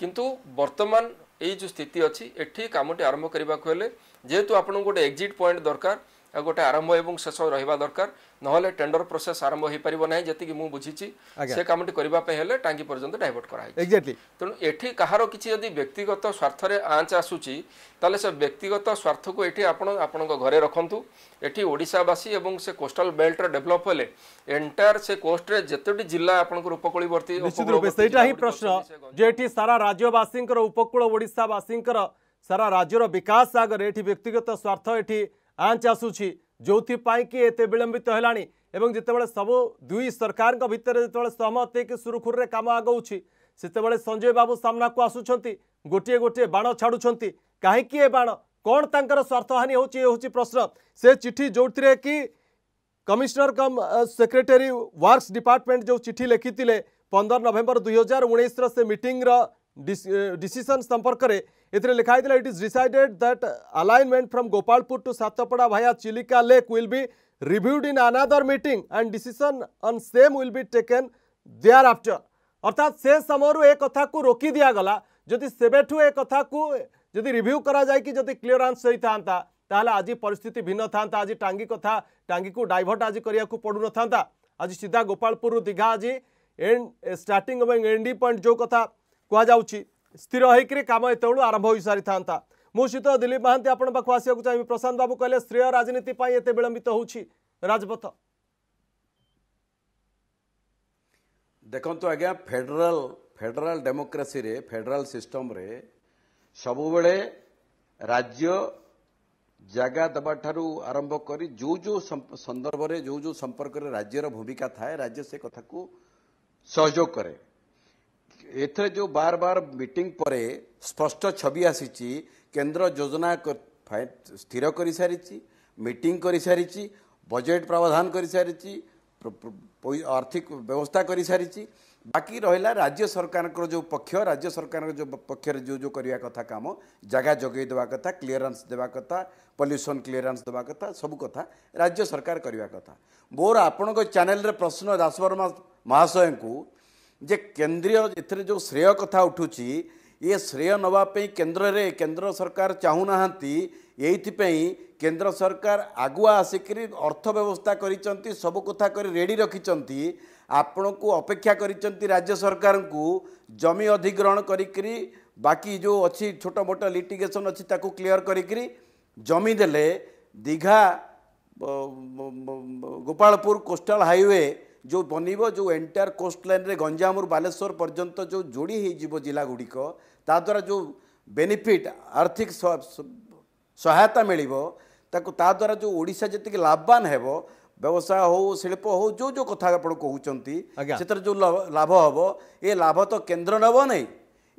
କିନ୍ତୁ ବର୍ତ୍ତମାନ ଏଇ ଯେଉଁ ସ୍ଥିତି ଅଛି ଏଠି କାମଟି ଆରମ୍ଭ କରିବାକୁ ହେଲେ ଯେହେତୁ ଆପଣଙ୍କୁ ଗୋଟେ ଏକ୍ଜିଟ୍ ପଏଣ୍ଟ ଦରକାର ଗୋଟେ ଆରମ୍ଭ ଏବଂ ଶେଷ ରହିବା ଦରକାର ନହେଲେ ଟେଣ୍ଡର ପ୍ରୋସେସ୍ ଆରମ୍ଭ ହୋଇପାରିବ ନାହିଁ ଯେତିକି ମୁଁ ବୁଝିଛି ସେ କାମଟି କରିବା ପାଇଁ ହେଲେ ଟାଙ୍କି ପର୍ଯ୍ୟନ୍ତ ଡାଇଭର୍ଟ କରାହେଇଛି ତେଣୁ ଏଠି କାହାର କିଛି ଯଦି ବ୍ୟକ୍ତିଗତ ସ୍ୱାର୍ଥରେ ଆଞ୍ଚ ଆସୁଛି ତାହେଲେ ସେ ବ୍ୟକ୍ତିଗତ ସ୍ୱାର୍ଥକୁ ଏଠି ଆପଣ ଆପଣଙ୍କ ଘରେ ରଖନ୍ତୁ ଏଠି ଓଡ଼ିଶାବାସୀ ଏବଂ ସେ କୋଷ୍ଟାଲ ବେଲ୍ଟର ଡେଭଲପ ହେଲେ ଏଣ୍ଟାୟାର ସେ କୋଷ୍ଟରେ ଯେତୋଟି ଜିଲ୍ଲା ଆପଣଙ୍କର ଉପକୂଳବର୍ତ୍ତୀ ସେଇଟା ହିଁ ପ୍ରଶ୍ନ ଯେ ଏଠି ସାରା ରାଜ୍ୟବାସୀଙ୍କର ଉପକୂଳ ଓଡ଼ିଶାବାସୀଙ୍କର ସାରା ରାଜ୍ୟର ବିକାଶ ଆଗରେ ଏଠି ବ୍ୟକ୍ତିଗତ ସ୍ୱାର୍ଥ ଏଠି ଆଞ୍ଚ ଆସୁଛି ଯେଉଁଥିପାଇଁ କି ଏତେ ବିଳମ୍ବିତ ହେଲାଣି ଏବଂ ଯେତେବେଳେ ସବୁ ଦୁଇ ସରକାରଙ୍କ ଭିତରେ ଯେତେବେଳେ ସହମତ ହେଇକି ସୁରୁଖୁରୁରେ କାମ ଆଗଉଛି ସେତେବେଳେ ସଞ୍ଜୟ ବାବୁ ସାମ୍ନାକୁ ଆସୁଛନ୍ତି ଗୋଟିଏ ଗୋଟିଏ ବାଣ ଛାଡ଼ୁଛନ୍ତି କାହିଁକି ଏ ବାଣ କ'ଣ ତାଙ୍କର ସ୍ୱାର୍ଥହାନି ହେଉଛି ଏ ହେଉଛି ପ୍ରଶ୍ନ ସେ ଚିଠି ଯେଉଁଥିରେ କି commissioner cum secretary works department ଯେଉଁ ଚିଠି ଲେଖିଥିଲେ ପନ୍ଦର ନଭେମ୍ବର ଦୁଇହଜାର ଉଣେଇଶର ସେ ମିଟିଂର ଡିସିସନ୍ ସମ୍ପର୍କରେ इतने लिखा है it is decided that alignment from Gopalpur to Satpada via Chilika lake will be reviewed in another meeting and decision on same will be taken thereafter अर्थात से समय ए कथा को दिगला जदि से एक कथा को जदि रिव्यू करा जाए कि क्लीयरांस होता तेल आज परिस्थिति भिन्न था आज टांगी कथा टांगी को डाइवर्ट आज करने को पड़ू था आज सीधा गोपालपुर दीघा आज एंड स्टार्टिंग एंडिंग पॉइंट जो कथा कहु ସ୍ଥିର ହୋଇକରି କାମ ଏତେବେଳୁ ଆରମ୍ଭ ହୋଇସାରିଥାନ୍ତା ମୁଁ ସହିତ ଦିଲ୍ଲୀପ ମହାନ୍ତି ଆପଣଙ୍କ ପାଖକୁ ଆସିବାକୁ ଚାହିଁବି ପ୍ରଶାନ୍ତ ବାବୁ କହିଲେ ଶ୍ରେୟ ରାଜନୀତି ପାଇଁ ଏତେ ବିଳମ୍ବିତ ହେଉଛି ରାଜପଥ ଦେଖନ୍ତୁ ଆଜ୍ଞା ଫେଡେରାଲ ଫେଡେରାଲ ଡେମୋକ୍ରାସିରେ ଫେଡେରାଲ ସିଷ୍ଟମରେ ସବୁବେଳେ ରାଜ୍ୟ ଜାଗା ଦେବାଠାରୁ ଆରମ୍ଭ କରି ଯେଉଁ ଯେଉଁ ସନ୍ଦର୍ଭରେ ଯେଉଁ ଯେଉଁ ସମ୍ପର୍କରେ ରାଜ୍ୟର ଭୂମିକା ଥାଏ ରାଜ୍ୟ ସେ କଥାକୁ ସହଯୋଗ କରେ ଏଥିରେ ଯେଉଁ ବାର ବାର ମିଟିଂ ପରେ ସ୍ପଷ୍ଟ ଛବି ଆସିଛି କେନ୍ଦ୍ର ଯୋଜନା ସ୍ଥିର କରିସାରିଛି ମିଟିଂ କରିସାରିଛି ବଜେଟ୍ ପ୍ରାବଧାନ କରିସାରିଛି ଆର୍ଥିକ ବ୍ୟବସ୍ଥା କରିସାରିଛି ବାକି ରହିଲା ରାଜ୍ୟ ସରକାରଙ୍କର ଯେଉଁ ପକ୍ଷ ରାଜ୍ୟ ସରକାରଙ୍କ ଯେଉଁ ପକ୍ଷରେ ଯେଉଁ ଯେଉଁ କରିବା କଥା କାମ ଜାଗା ଯୋଗାଇ ଦେବା କଥା କ୍ଲିୟରାନ୍ସ ଦେବା କଥା ପଲ୍ୟୁସନ୍ କ୍ଲିୟରାନ୍ସ ଦେବା କଥା ସବୁ କଥା ରାଜ୍ୟ ସରକାର କରିବା କଥା ମୋର ଆପଣଙ୍କ ଚ୍ୟାନେଲରେ ପ୍ରଶ୍ନ ଦାସବର୍ମା ମହାଶୟଙ୍କୁ ଯେ କେନ୍ଦ୍ରୀୟ ଏଥିରେ ଯେଉଁ ଶ୍ରେୟ କଥା ଉଠୁଛି ଇଏ ଶ୍ରେୟ ନେବା ପାଇଁ କେନ୍ଦ୍ରରେ କେନ୍ଦ୍ର ସରକାର ଚାହୁଁନାହାନ୍ତି ଏଇଥିପାଇଁ କେନ୍ଦ୍ର ସରକାର ଆଗୁଆ ଆସିକରି ଅର୍ଥ ବ୍ୟବସ୍ଥା କରିଛନ୍ତି ସବୁ କଥା କରି ରେଡ଼ି ରଖିଛନ୍ତି ଆପଣଙ୍କୁ ଅପେକ୍ଷା କରିଛନ୍ତି ରାଜ୍ୟ ସରକାରଙ୍କୁ ଜମି ଅଧିଗ୍ରହଣ କରିକିରି ବାକି ଯେଉଁ ଅଛି ଛୋଟ ମୋଟ ଲିଟିଗେସନ୍ ଅଛି ତାକୁ କ୍ଲିଅର କରିକିରି ଜମି ଦେଲେ ଦୀଘା ଗୋପାଳପୁର କୋଷ୍ଟାଲ ହାଇୱେ जो बनब जो entire coast line Ganjam Baleshwar पर्यंत जो जोड़ी हो जिला गुड़िक ताद्वारा जो बेनिफिट आर्थिक सहायता मिल ताद्वारा जो ओडा जी लाभवान है व्यवसाय हो शिल्प हो जो जो कथा कहते से जो लाभ हम ये लाभ तो केन्द्र नब नहीं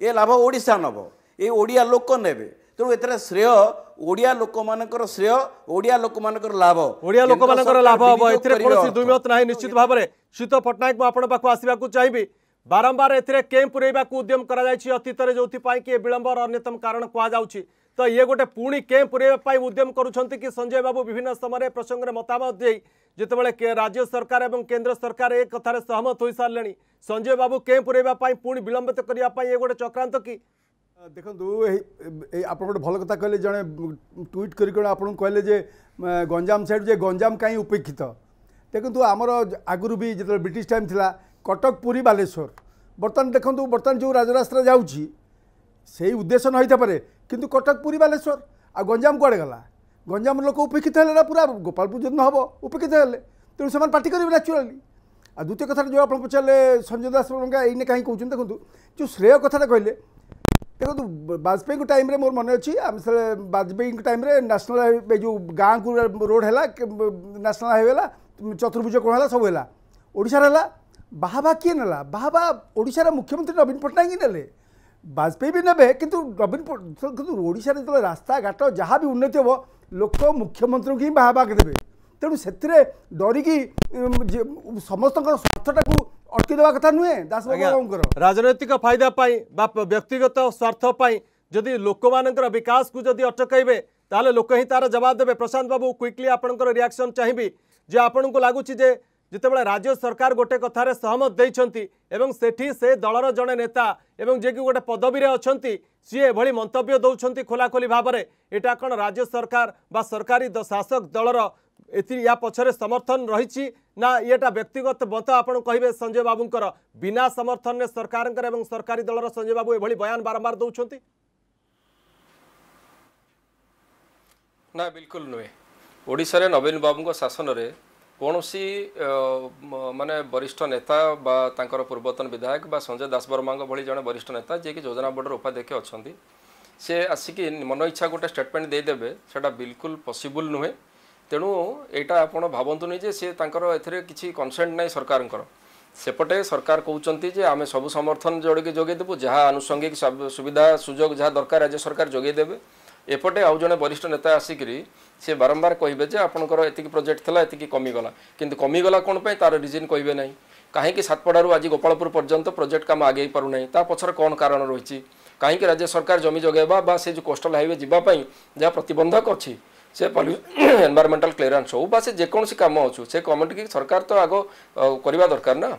ये लाभ ओडा नब ये ओडिया लोक नेबे ତେଣୁ ଏଥିରେ ଶ୍ରେୟ ଓଡ଼ିଆ ଲୋକମାନଙ୍କର ଶ୍ରେୟ ଓଡ଼ିଆ ଲୋକମାନଙ୍କର ଲାଭ ଓଡ଼ିଆ ଲୋକମାନଙ୍କର ଲାଭ ହେବ ଏଥିରେ କୌଣସି ଦୁଇମତ ନାହିଁ ନିଶ୍ଚିତ ଭାବରେ ସୁତ ପଟ୍ଟନାୟକ ମୁଁ ଆପଣଙ୍କ ପାଖକୁ ଆସିବାକୁ ଚାହିଁବି ବାରମ୍ବାର ଏଥିରେ କେମ୍ ପୁରେଇବାକୁ ଉଦ୍ୟମ କରାଯାଇଛି ଅତୀତରେ ଯେଉଁଥିପାଇଁ କି ଏ ବିଳମ୍ବର ଅନ୍ୟତମ କାରଣ କୁହାଯାଉଛି ତ ଇଏ ଗୋଟେ ପୁଣି କେମ୍ ପୁରେଇବା ପାଇଁ ଉଦ୍ୟମ କରୁଛନ୍ତି କି ସଞ୍ଜୟ ବାବୁ ବିଭିନ୍ନ ସମୟରେ ପ୍ରସଙ୍ଗରେ ମତାମତ ଦେଇ ଯେତେବେଳେ ରାଜ୍ୟ ସରକାର ଏବଂ କେନ୍ଦ୍ର ସରକାର ଏ କଥାରେ ସହମତ ହୋଇସାରିଲେଣି ସଞ୍ଜୟ ବାବୁ କେମ୍ ପୁରେଇବା ପାଇଁ ପୁଣି ବିଳମ୍ବିତ କରିବା ପାଇଁ ଏ ଗୋଟେ ଚକ୍ରାନ୍ତ କି ଦେଖନ୍ତୁ ଆପଣ ଗୋଟେ ଭଲ କଥା କହିଲେ ଜଣେ ଟ୍ୱିଟ୍ କରି କ'ଣ ଆପଣଙ୍କୁ କହିଲେ ଯେ ଗଞ୍ଜାମ ସାଇଡ଼୍ ଯେ ଗଞ୍ଜାମ କାହିଁ ଉପେକ୍ଷିତ ଦେଖନ୍ତୁ ଆମର ଆଗରୁ ବି ଯେତେବେଳେ ବ୍ରିଟିଶ ଟାଇମ୍ ଥିଲା କଟକ ପୁରୀ ବାଲେଶ୍ୱର ବର୍ତ୍ତମାନ ଦେଖନ୍ତୁ ବର୍ତ୍ତମାନ ଯେଉଁ ରାଜରାସ୍ତା ଯାଉଛି ସେଇ ଉଦ୍ଦେଶ୍ୟ ନ ହେଇଥାଇପାରେ କିନ୍ତୁ କଟକ ପୁରୀ ବାଲେଶ୍ୱର ଆଉ ଗଞ୍ଜାମ କୁଆଡ଼େ ଗଲା ଗଞ୍ଜାମ ଲୋକ ଉପେକ୍ଷିତ ହେଲେ ନା ପୁରା ଗୋପାଳପୁର ଯଦି ନହେବ ଉପେକ୍ଷିତ ହେଲେ ତେଣୁ ସେମାନେ ପାର୍ଟି କରିବେ ନ୍ୟାଚୁରାଲି ଆଉ ଦ୍ୱିତୀୟ କଥାଟା ଯେଉଁ ଆପଣ ପଚାରିଲେ ସଞ୍ଜୟ ଦାସ ଏଇନେ କାହିଁ କହୁଛନ୍ତି ଦେଖନ୍ତୁ ଯେଉଁ ଶ୍ରେୟ କଥାଟା କହିଲେ ଦେଖନ୍ତୁ ବାଜପେୟୀଙ୍କ ଟାଇମ୍ରେ ମୋର ମନେ ଅଛି ଆମେ ସେତେବେଳେ ବାଜପେୟୀଙ୍କ ଟାଇମ୍ରେ ନ୍ୟାସନାଲ୍ ଏ ଯେଉଁ ଗାଁକୁ ରୋଡ଼ ହେଲା ନ୍ୟାସନାଲ୍ ହାଇୱେ ହେଲା ଚତୁର୍ଭୁଜ କୋଣ ହେଲା ସବୁ ହେଲା ଓଡ଼ିଶାରେ ହେଲା ବାହାବା କିଏ ନେଲା ବାହାବା ଓଡ଼ିଶାର ମୁଖ୍ୟମନ୍ତ୍ରୀ ନବୀନ ପଟ୍ଟନାୟକ ହିଁ ନେଲେ ବାଜପେୟୀ ବି ନେବେ କିନ୍ତୁ ନବୀନ କିନ୍ତୁ ଓଡ଼ିଶାରେ ଯେତେବେଳେ ରାସ୍ତାଘାଟ ଯାହା ବି ଉନ୍ନତି ହେବ ଲୋକ ମୁଖ୍ୟମନ୍ତ୍ରୀଙ୍କୁ ହିଁ ବାହାବାକ ଦେବେ ତେଣୁ ସେଥିରେ ଡରିକି ସମସ୍ତଙ୍କର ସ୍ୱାର୍ଥଟାକୁ ଅଟକି ଦେବା କଥା ନୁହେଁ ଦାସବାବୁଙ୍କର ରାଜନୈତିକ ଫାଇଦା ପାଇଁ ବା ବ୍ୟକ୍ତିଗତ ସ୍ୱାର୍ଥ ପାଇଁ ଯଦି ଲୋକମାନଙ୍କର ବିକାଶକୁ ଯଦି ଅଟକାଇବେ ତାହେଲେ ଲୋକ ହିଁ ତାର ଜବାବ ଦେବେ ପ୍ରଶାନ୍ତ ବାବୁ କ୍ୱିକଲି ଆପଣଙ୍କର ରିଆକ୍ସନ୍ ଚାହିଁବି ଯେ ଆପଣଙ୍କୁ ଲାଗୁଛି ଯେ ଯେତେବେଳେ ରାଜ୍ୟ ସରକାର ଗୋଟେ କଥାରେ ସହମତ ଦେଇଛନ୍ତି ଏବଂ ସେଠି ସେ ଦଳର ଜଣେ ନେତା ଏବଂ ଯିଏକି ଗୋଟେ ପଦବୀରେ ଅଛନ୍ତି ସିଏ ଏଭଳି ମନ୍ତବ୍ୟ ଦେଉଛନ୍ତି ଖୋଲାଖୋଲି ଭାବରେ ଏଇଟା କ'ଣ ରାଜ୍ୟ ସରକାର ବା ସରକାରୀ ଶାସକ ଦଳର ଏଥିରେ ୟା ପଛରେ ସମର୍ଥନ ରହିଛି ନା ଇଏଟା ବ୍ୟକ୍ତିଗତ ମତ ଆପଣ କହିବେ ସଞ୍ଜୟ ବାବୁଙ୍କର ବିନା ସମର୍ଥନରେ ସରକାରଙ୍କର ଏବଂ ସରକାରୀ ଦଳର ସଞ୍ଜୟ ବାବୁ ଏଭଳି ବୟାନ ବାରମ୍ବାର ଦେଉଛନ୍ତି ନା ବିଲକୁଲ ନୁହେଁ ଓଡ଼ିଶାରେ ନବୀନ ବାବୁଙ୍କ ଶାସନରେ କୌଣସି ମାନେ ବରିଷ୍ଠ ନେତା ବା ତାଙ୍କର ପୂର୍ବତନ ବିଧାୟକ ବା ସଞ୍ଜୟ ଦାସବର୍ମାଙ୍କ ଭଳି ଜଣେ ବରିଷ୍ଠ ନେତା ଯିଏକି ଯୋଜନା ବୋର୍ଡ଼ର ଉପାଧ୍ୟକ୍ଷ ଅଛନ୍ତି ସେ ଆସିକି ମନ ଇଚ୍ଛା ଗୋଟେ ଷ୍ଟେଟମେଣ୍ଟ ଦେଇଦେବେ ସେଇଟା ବିଲକୁଲ ପସିବୁଲ୍ ନୁହେଁ ତେଣୁ ଏଇଟା ଆପଣ ଭାବନ୍ତୁନି ଯେ ସେ ତାଙ୍କର ଏଥିରେ କିଛି କନସେଣ୍ଟ ନାହିଁ ସରକାରଙ୍କର ସେପଟେ ସରକାର କହୁଛନ୍ତି ଯେ ଆମେ ସବୁ ସମର୍ଥନ ଯୋଡ଼ିକି ଯୋଗାଇଦେବୁ ଯାହା ଆନୁଷଙ୍ଗିକ ସୁବିଧା ସୁଯୋଗ ଯାହା ଦରକାର ରାଜ୍ୟ ସରକାର ଯୋଗାଇଦେବେ ଏପଟେ ଆଉ ଜଣେ ବରିଷ୍ଠ ନେତା ଆସିକରି ସେ ବାରମ୍ବାର କହିବେ ଯେ ଆପଣଙ୍କର ଏତିକି ପ୍ରୋଜେକ୍ଟ ଥିଲା ଏତିକି କମିଗଲା କିନ୍ତୁ କମିଗଲା କ'ଣ ପାଇଁ ତା'ର ରିଜିନ୍ କହିବେ ନାହିଁ କାହିଁକି ସାତପଡ଼ାରୁ ଆଜି ଗୋପାଳପୁର ପର୍ଯ୍ୟନ୍ତ ପ୍ରୋଜେକ୍ଟ କାମ ଆଗେଇ ପାରୁନାହିଁ ତା ପଛରେ କ'ଣ କାରଣ ରହିଛି କାହିଁକି ରାଜ୍ୟ ସରକାର ଜମି ଯୋଗାଇବା ବା ସେ ଯେଉଁ କୋଷ୍ଟାଲ ହାଇୱେ ଯିବା ପାଇଁ ଯାହା ପ୍ରତିବନ୍ଧକ ଅଛି ସେ ଏନଭାରମେଣ୍ଟାଲ କ୍ଲିୟରାନ୍ସ ହେଉ ବା ସେ ଯେକୌଣସି କାମ ଅଛୁ ସେ କମିଟିକି ସରକାର ତ ଆଗ କରିବା ଦରକାର ନା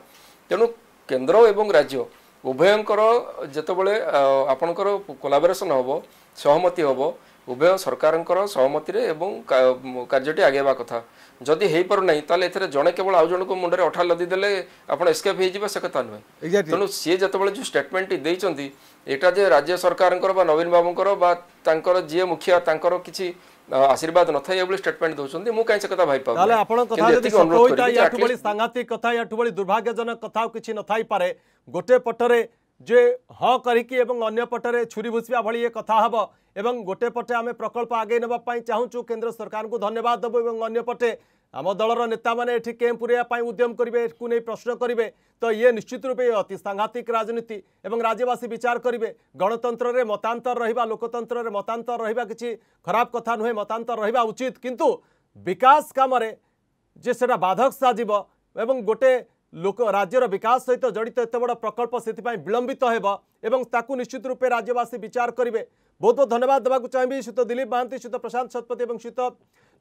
ତେଣୁ କେନ୍ଦ୍ର ଏବଂ ରାଜ୍ୟ ଉଭୟଙ୍କର ଯେତେବେଳେ ଆପଣଙ୍କର କୋଲାବରେସନ୍ ହେବ ସହମତି ହେବ ଉଭୟ ସରକାରଙ୍କର ସହମତିରେ ଏବଂ କାର୍ଯ୍ୟଟି ଆଗେଇବା କଥା ଯଦି ହେଇପାରୁନାହିଁ ତାହେଲେ ଏଥିରେ ଜଣେ କେବଳ ଆଉ ଜଣକୁ ମୁଣ୍ଡରେ ଅଠା ଲଦି ଦେଲେ ଆପଣ ଏସ୍କେପ୍ ହେଇଯିବେ ସେ କଥା ନୁହେଁ ତେଣୁ ସିଏ ଯେତେବେଳେ ଯେଉଁ ଷ୍ଟେଟମେଣ୍ଟଟି ଦେଇଛନ୍ତି ଏଇଟା ଯେ ରାଜ୍ୟ ସରକାରଙ୍କର ବା ନବୀନ ବାବୁଙ୍କର ବା ତାଙ୍କର ଯିଏ ମୁଖିଆ ତାଙ୍କର କିଛି ଆଶୀର୍ବାଦ ନଥାଏ ଏଭଳି ଷ୍ଟେଟମେଣ୍ଟ ଦେଉଛନ୍ତି ମୁଁ କାହିଁ ସେ କଥା ଭାଇପାରୁ ତାହେଲେ ଆପଣଙ୍କ କଥା ଯଦି ସତ ହୋଇଥାଏ ୟାଠୁ ଭଳି ସାଙ୍ଘାତିକ କଥା ୟାଠୁ ଭଳି ଦୁର୍ଭାଗ୍ୟଜନକ କଥା ଆଉ କିଛି ନଥାଇପାରେ ଗୋଟେ ପଟରେ ଯେ ହଁ କରିକି ଏବଂ ଅନ୍ୟ ପଟରେ ଛୁରୀ ଭୁସିବା ଭଳି ଇଏ କଥା ହେବ ଏବଂ ଗୋଟେ ପଟେ ଆମେ ପ୍ରକଳ୍ପ ଆଗେଇ ନେବା ପାଇଁ ଚାହୁଁଛୁ କେନ୍ଦ୍ର ସରକାରଙ୍କୁ ଧନ୍ୟବାଦ ଦେବୁ ଏବଂ ଅନ୍ୟ ପଟେ ଆମ ଦଳର ନେତାମାନେ ଏଠି କ୍ୟାମ୍ପ ପୂରାଇବା ପାଇଁ ଉଦ୍ୟମ କରିବେ ଏକୁ ନେଇ ପ୍ରଶ୍ନ କରିବେ ତ ଇଏ ନିଶ୍ଚିତ ରୂପେ ଅତି ସାଂଘାତିକ ରାଜନୀତି ଏବଂ ରାଜ୍ୟବାସୀ ବିଚାର କରିବେ ଗଣତନ୍ତ୍ରରେ ମତାନ୍ତର ରହିବା ଲୋକତନ୍ତ୍ରରେ ମତାନ୍ତର ରହିବା କିଛି ଖରାପ କଥା ନୁହେଁ ମତାନ୍ତର ରହିବା ଉଚିତ କିନ୍ତୁ ବିକାଶ କାମରେ ଯେ ସେଟା ବାଧକ ସାଜିବ ଏବଂ ଗୋଟେ লোক রাজ্যর বিকাশ সহিত জড়িত এত বড় প্রকল্প সেপাই বিলম্বিত হব এবং তাকে নিশ্চিত রূপে রাজ্যবাসী বিচার করবে বহুত বহুত ধন্যবাদ দেওয়া চাহিবি সুত দিলীপ মহান্তি সুত প্রশান্ত শতপথী এবং সুত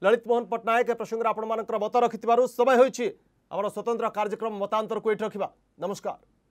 ଲଳିତ ମୋହନ ପଟ୍ଟନାୟକ ଏ ପ୍ରସଙ୍ଗରେ ଆପଣମାନଙ୍କର ମତ ରଖିଥିବାରୁ ସମୟ ହୋଇଛି ଆମର ସ୍ୱତନ୍ତ୍ର କାର୍ଯ୍ୟକ୍ରମ ମତାନ୍ତରକୁ ଏଇଠି ରଖିବା ନମସ୍କାର